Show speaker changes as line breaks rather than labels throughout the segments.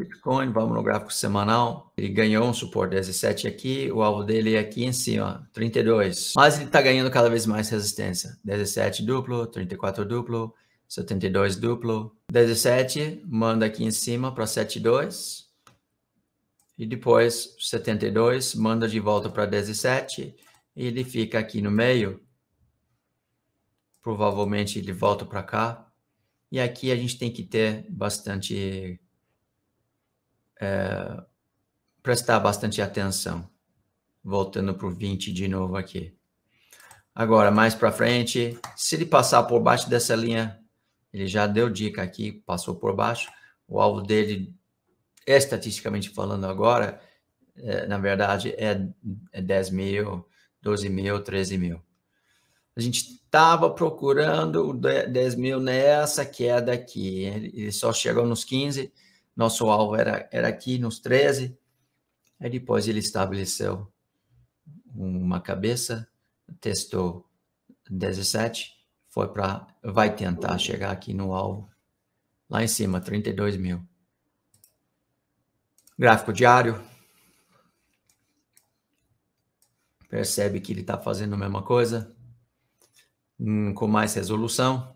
Bitcoin, vamos no gráfico semanal, ele ganhou um suporte 17 aqui, o alvo dele é aqui em cima, 32. Mas ele está ganhando cada vez mais resistência, 17 duplo, 34 duplo, 72 duplo, 17 manda aqui em cima para 72 e depois 72 manda de volta para 17 e ele fica aqui no meio. Provavelmente ele volta para cá. E aqui a gente tem que ter bastante é, prestar bastante atenção. Voltando para o 20 de novo aqui. Agora, mais para frente, se ele passar por baixo dessa linha, ele já deu dica aqui, passou por baixo. O alvo dele, estatisticamente falando agora, é, na verdade, é, é 10 mil, 12 mil, 13 mil. A gente estava procurando o 10 mil nessa queda aqui. Ele só chegou nos 15 nosso alvo era, era aqui nos 13. Aí depois ele estabeleceu uma cabeça, testou 17, foi para, vai tentar chegar aqui no alvo, lá em cima, 32 mil. Gráfico diário. Percebe que ele está fazendo a mesma coisa, hum, com mais resolução.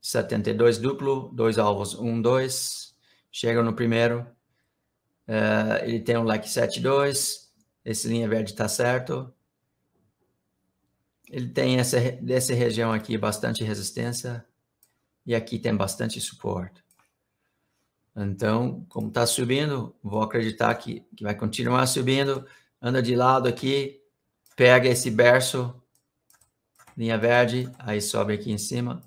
72 duplo, dois alvos, 1, um, 2 chegam no primeiro. Uh, ele tem um like 7.2, esse linha verde está certo. Ele tem essa, dessa região aqui bastante resistência e aqui tem bastante suporte. Então, como está subindo, vou acreditar que, que vai continuar subindo. Anda de lado aqui, pega esse berço, linha verde, aí sobe aqui em cima.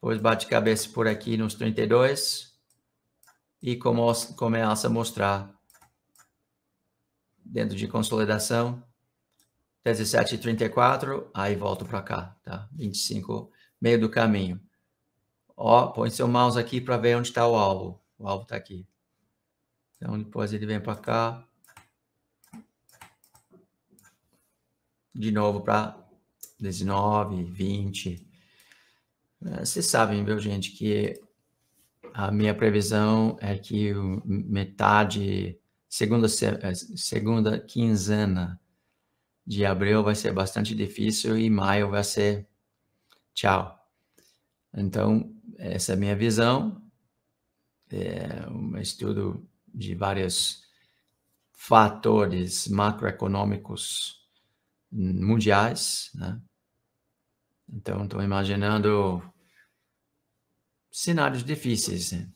Depois bate cabeça por aqui nos 32 e começa é a mostrar dentro de consolidação 34, aí volto para cá, tá? 25, meio do caminho. Ó, põe seu mouse aqui para ver onde está o alvo. O alvo está aqui. Então depois ele vem para cá. De novo para 19, 20, é, vocês sabem, viu, gente, que a minha previsão é que metade, segunda, é, segunda quinzena de abril vai ser bastante difícil e maio vai ser tchau. Então, essa é a minha visão. É um estudo de vários fatores macroeconômicos mundiais, né? Então, estou imaginando cenários difíceis. Né?